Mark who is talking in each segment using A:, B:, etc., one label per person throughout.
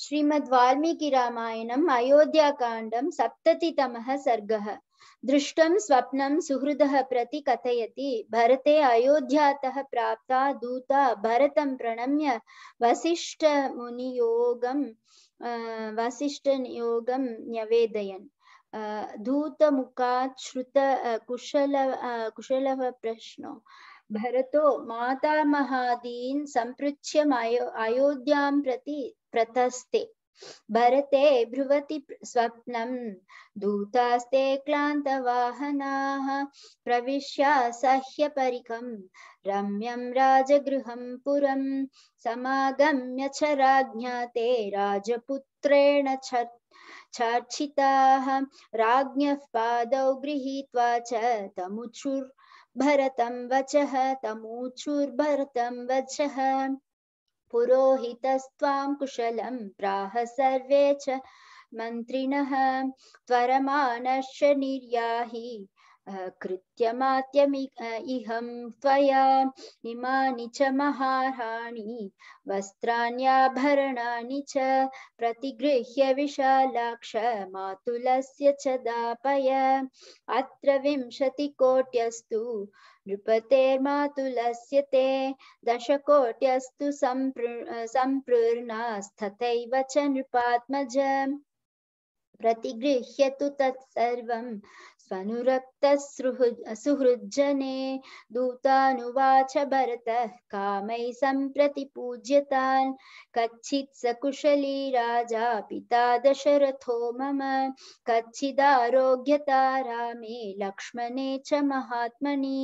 A: श्रीमद् वाल्मीकि रामायणम् अयोध्याकाण्डं सप्ततितमः सर्गः दृष्टं स्वप्नं सुहृदः प्रति कथयति भरते अयोध्यातः प्राप्ता दूता भरतं प्रणम्य वसिष्ठमुनियोगं वसिष्ठनियोगं न्यवेदयन् धूतमुखात् श्रुत कुशल कुशलः प्रश्नो भरतो मातामहादीन् सम्पृच्छ्य अयो अयोध्यां प्रति प्रतस्ते भरते ब्रुवति स्वप्न दूतास्ते क्लान्तवाहनाः प्रविश्य सह्यपरीक रम्यम राजगृहं पुरं समागम्य च राज्ञा राजपुत्रेण छ छार्छिताः राज्ञः पादौ गृहीत्वा च तमुचुर्भरतं वचः वचः पुरोहितस्त्वां कुशलं प्राह सर्वे च मन्त्रिणः त्वरमानश्च निर्याहि कृत्यमात्यमि इहं त्वया इमानि च महाराणि वस्त्राण्याभरणानि च प्रतिगृह्य विशालाक्ष मातुलस्य च दापय अत्र विंशतिकोट्यस्तु नृपतेर्मातुलस्य ते दशकोट्यस्तु सम्पृ सम्पृर्णास्तथैव च नृपात्मज प्रतिगृह्य तु तत्सर्वं स्वनुरक्तसुहृज्जने दूतानुवाच भरतः कामै सम्प्रति पूज्यतान् कच्चित् सकुशली राजा पिता दशरथो मम कच्चिदारोग्यता रामे लक्ष्मणे च महात्मनि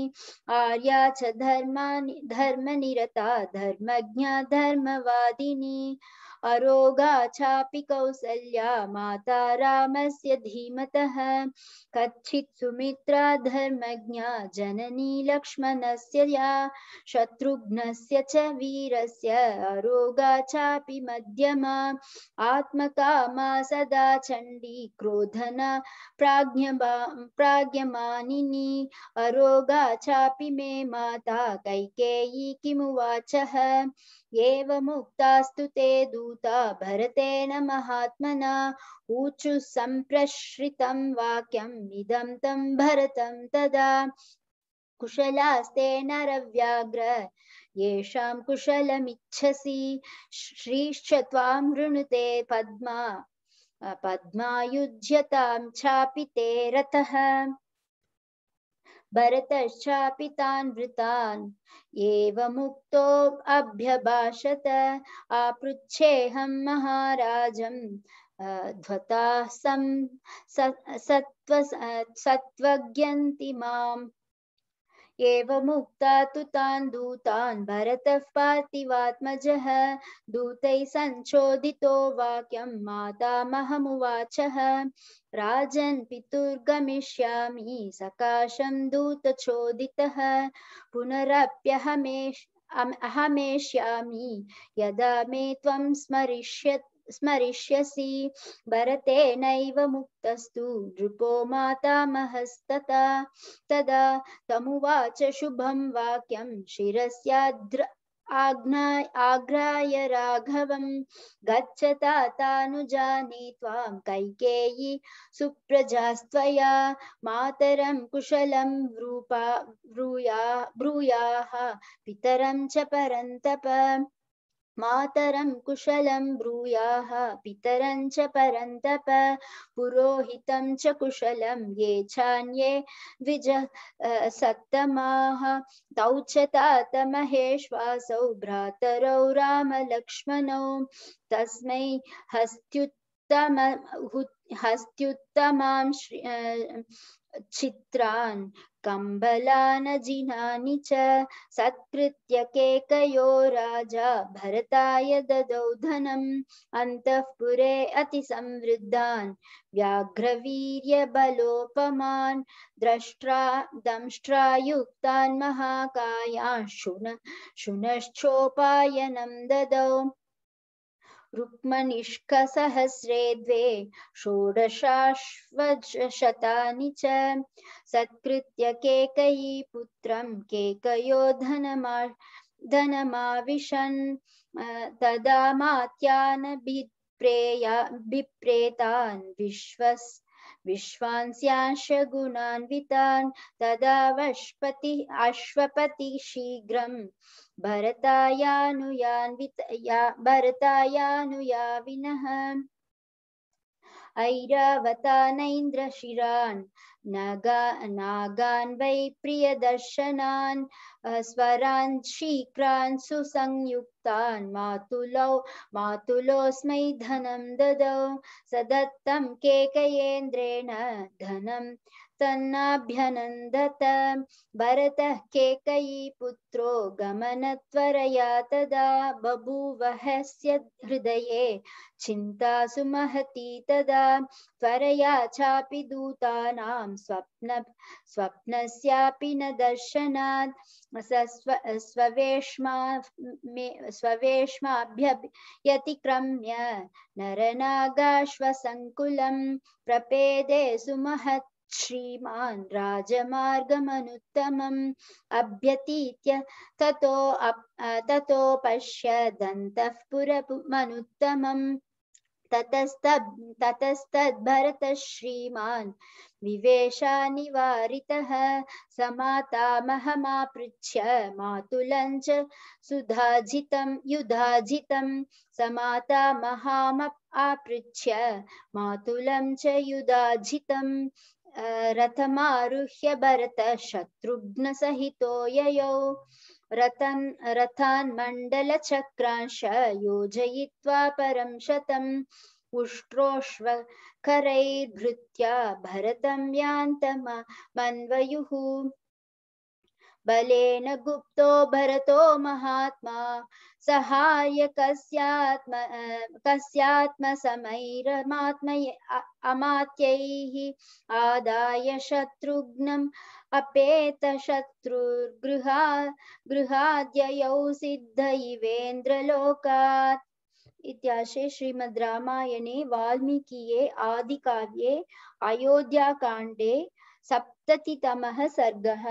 A: आर्या च धर्मानि धर्मनिरता धर्मज्ञा धर्मवादिनी अरोगा चापि कौसल्या माता रामस्य धीमतः कच्चित् सुमित्रा धर्मज्ञा जननी लक्ष्मणस्य या शत्रुघ्नस्य च वीरस्य अरोगा चापि मध्यमा आत्मकामा सदा चण्डी क्रोधना प्राज्ञमा प्राज्ञमानिनी अरोगा चापि मे माता कैकेयी किमुवाचः एवमुक्तास्तु ते दूता भरतेन महात्मना ऊचु सम्प्रश्रितं वाक्यम् इदं तं भरतं तदा कुशलास्ते नरव्याघ्र येषां कुशलमिच्छसि श्रीश्च त्वां वृणुते पद्मा पद्मायुज्यतां चापि ते रथः भरतश्चापितान् एवमुक्तो अभ्यभाषत आपृच्छेऽहं महाराजम् ध्वताः सं सत्त्व सत्त्वज्ञन्ति माम् एवमुक्ता तु तान् दूतान् भरतः पार्थिवात्मजः दूतैः सञ्चोदितो वाक्यं मातामहमुवाचः राजन् पितुर्गमिष्यामि सकाशं दूतचोदितः पुनरप्यहमेष अहमेष्यामि यदा मे त्वं स्मरिष्यत् स्मरिष्यसि भरतेनैव मुक्तस्तु नृपो मातामहस्तता तदा तमुवाच शुभं वाक्यं शिरस्याद्र आग्ना आग्राय राघवं गच्छता तानुजाने त्वां कैकेयी सुप्रजास्त्वया मातरं कुशलं ब्रूपा ब्रूया ब्रूयाः पितरं च परन्तप मातरं कुशलं ब्रूयाः पितरं च परन्तप पुरोहितं च कुशलं ये चान्ये द्विज सत्तमाः तौ च तातमहेश्वासौ भ्रातरौ रामलक्ष्मणौ तस्मै हस्त्युत् उत्तम हस्त्युत्तमां चित्रान् कम्बलानजिनानि च सत्कृत्य केकयो राजा भरताय ददौ धनम् अन्तःपुरे अतिसंवृद्धान् व्याघ्रवीर्यबलोपमान् द्रष्ट्रा दंष्ट्रायुक्तान् महाकायान् शुन शुनश्चोपायनं ददौ रुक्मनिष्कसहस्रे द्वे षोडशाश्वशतानि च सत्कृत्य केकयी पुत्रं केकयो धनमा धनमाविशन् तदा मात्यानभिप्रेया भिप्रेतान् विश्वस् विश्वांस्यांश गुणान्वितान् तदा वश्पति अश्वपति शीघ्रं भरतायानुयान्वित ऐरावतानैन्द्रशिरान् नागा नागान् वै प्रियदर्शनान् स्वरान् शीघ्रान् सुसंयुक्त मातुलौ मातुलोऽस्मै धनं ददौ स दत्तं केकयेन्द्रेण धनं तन्नाभ्यनन्दत भरतः केकयी पुत्रो गमनत्वरया तदा बभूवहस्य हृदये चिन्तासु महती तदा त्वरया चापि दूतानां स्वप्न स्वप्नस्यापि न दर्शनात् सस्व स्ववेश्मा स्ववेश्माभ्यतिक्रम्य नरनागाश्वसङ्कुलं प्रपेदे सुमहत् श्रीमान् राजमार्गमनुत्तमम् अभ्यतीत्य ततो ततो पश्यदन्तः पुरमनुत्तमम् ततस्तद् ततस्तद्भरतः श्रीमान् विवेशानिवारितः समातामहमापृच्छ्य मातुलं च सुधाजितं युधाजितं समातामहाम आपृच्छ्य मातुलं च युधाजितं रथमारुह्य भरतः ययौ रतन् रथान् मण्डलचक्रांश योजयित्वा परं शतम् उष्ट्रोष्वकरैर्भृत्या भरतं यान्तमन्वयुः बलेन गुप्तो भरतो महात्मा सहाय कस्यात्म कस्यात्मसमैरमात्मय अमात्यैः आदाय शत्रुघ्नम् अपेतशत्रुर्गृहा गृहाद्ययौ सिद्धयिवेन्द्रलोकात् इत्याशे श्रीमद् रामायणे वाल्मीकिये आदिकाव्ये अयोध्याकाण्डे सप्ततितमः सर्गः